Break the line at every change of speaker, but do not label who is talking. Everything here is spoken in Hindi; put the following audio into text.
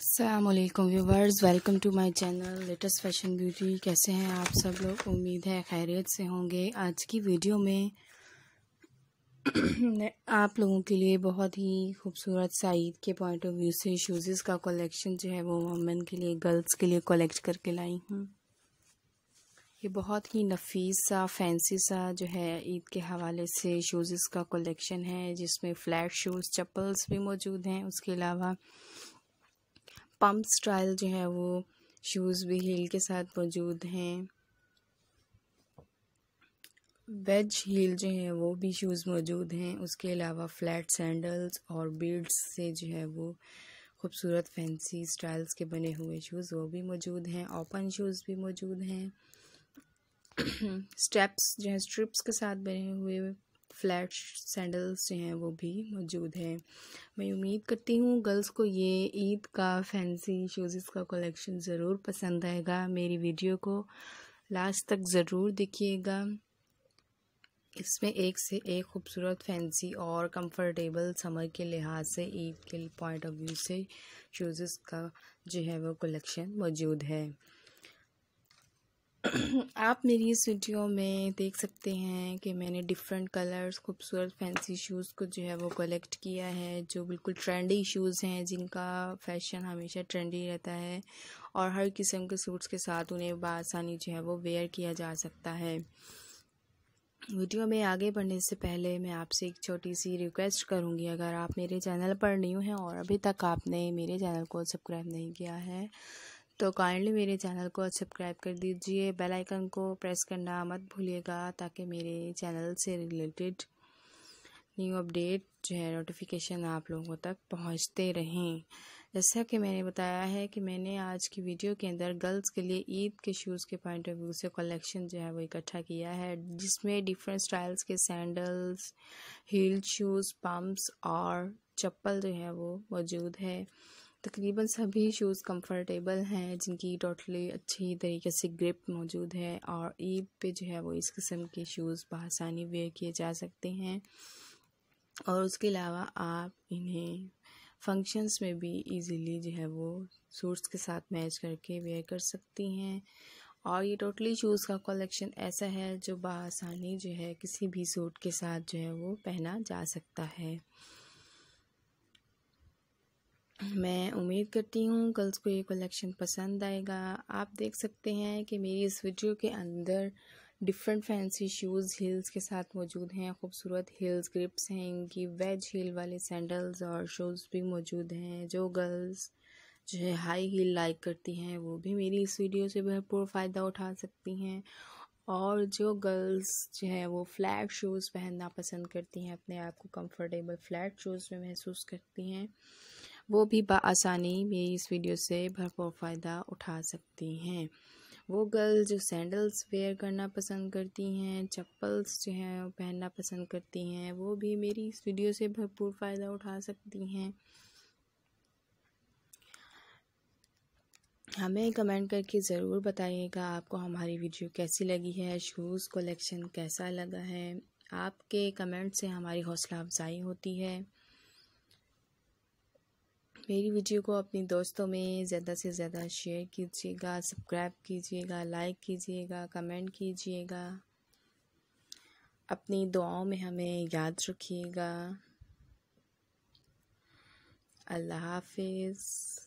Aslam viewers welcome to my channel latest fashion beauty कैसे हैं आप सब लोग उम्मीद है खैरियत से होंगे आज की वीडियो में आप लोगों के लिए बहुत ही खूबसूरत साइड के पॉइंट ऑफ व्यू से शूज़ का कलेक्शन जो है वो वमेन के लिए गर्ल्स के लिए कलेक्ट करके लाई हूँ ये बहुत ही नफीस सा फैंसी सा जो है ईद के हवाले से शूज़ का कलेक्शन है जिसमें फ्लैट शूज़ चप्पल्स भी मौजूद हैं उसके अलावा पम्प स्टाइल जो है वो शूज़ भी हील के साथ मौजूद हैं वेज हील जो है वो भी शूज़ मौजूद हैं उसके अलावा फ्लैट सैंडल्स और बीड्स से जो है वो खूबसूरत फैंसी स्टाइल्स के बने हुए शूज़ वो भी मौजूद हैं ओपन शूज़ भी मौजूद हैं स्टेप्स जो है स्ट्रिप्स के साथ बने हुए फ्लैट सैंडल्स जो हैं वो भी मौजूद हैं मैं उम्मीद करती हूँ गर्ल्स को ये ईद का फैंसी शूज़ का कलेक्शन ज़रूर पसंद आएगा मेरी वीडियो को लास्ट तक ज़रूर देखिएगा इसमें एक से एक खूबसूरत फैंसी और कंफर्टेबल समर के लिहाज से ईद के पॉइंट ऑफ व्यू से शूज़ का जो है वो कलेक्शन मौजूद है आप मेरी इस वीडियो में देख सकते हैं कि मैंने डिफरेंट कलर्स खूबसूरत फैंसी शूज़ को जो है वो कलेक्ट किया है जो बिल्कुल ट्रेंडी शूज़ हैं जिनका फैशन हमेशा ट्रेंडी रहता है और हर किस्म के सूट्स के साथ उन्हें बसानी जो है वो वेयर किया जा सकता है वीडियो में आगे बढ़ने से पहले मैं आपसे एक छोटी सी रिक्वेस्ट करूंगी अगर आप मेरे चैनल पर न्यू हैं और अभी तक आपने मेरे चैनल को सब्सक्राइब नहीं किया है तो काइंडली मेरे चैनल को सब्सक्राइब कर दीजिए बेल आइकन को प्रेस करना मत भूलिएगा ताकि मेरे चैनल से रिलेटेड न्यू अपडेट जो है नोटिफिकेशन आप लोगों तक पहुंचते रहें जैसा कि मैंने बताया है कि मैंने आज की वीडियो के अंदर गर्ल्स के लिए ईद के शूज़ के पॉइंट ऑफ व्यू से कलेक्शन जो है वो इकट्ठा किया है जिसमें डिफरेंट स्टाइल्स के सैंडल्स हील शूज़ पम्प्स और चप्पल जो है वो मौजूद है तकरीबन सभी शूज़ कंफर्टेबल हैं जिनकी टोटली अच्छी तरीके से ग्रिप मौजूद है और ईद पे जो है वो इस किस्म के शूज़ बसानी वेयर किए जा सकते हैं और उसके अलावा आप इन्हें फंक्शंस में भी इजीली जो है वो सूट्स के साथ मैच करके वेयर कर सकती हैं और ये टोटली शूज़ का कलेक्शन ऐसा है जो बसानी जो है किसी भी सूट के साथ जो है वो पहना जा सकता है मैं उम्मीद करती हूँ गर्ल्स को ये कलेक्शन पसंद आएगा आप देख सकते हैं कि मेरी इस वीडियो के अंदर डिफरेंट फैंसी शूज़ हील्स के साथ मौजूद हैं खूबसूरत हील्स ग्रिप्स हैं इनकी वेज हील वाले सैंडल्स और शूज़ भी मौजूद हैं जो गर्ल्स जो है हाई हील लाइक करती हैं वो भी मेरी इस वीडियो से भरपूर फ़ायदा उठा सकती हैं और जो गर्ल्स जो है वो फ्लैट शूज़ पहनना पसंद करती हैं अपने आप को कम्फर्टेबल फ्लैट शूज़ में महसूस करती हैं वो भी बसानी मेरी इस वीडियो से भरपूर फ़ायदा उठा सकती हैं वो गर्ल्स जो सैंडल्स वेयर करना पसंद करती हैं चप्पल्स जो हैं पहनना पसंद करती हैं वो भी मेरी इस वीडियो से भरपूर फ़ायदा उठा सकती हैं हमें कमेंट करके ज़रूर बताइएगा आपको हमारी वीडियो कैसी लगी है शूज़ कलेक्शन कैसा लगा है आपके कमेंट से हमारी हौसला अफजाई होती है मेरी वीडियो को अपने दोस्तों में ज़्यादा से ज़्यादा शेयर कीजिएगा सब्सक्राइब कीजिएगा लाइक कीजिएगा कमेंट कीजिएगा अपनी दुआओं में हमें याद रखिएगा अल्लाह हाफिज़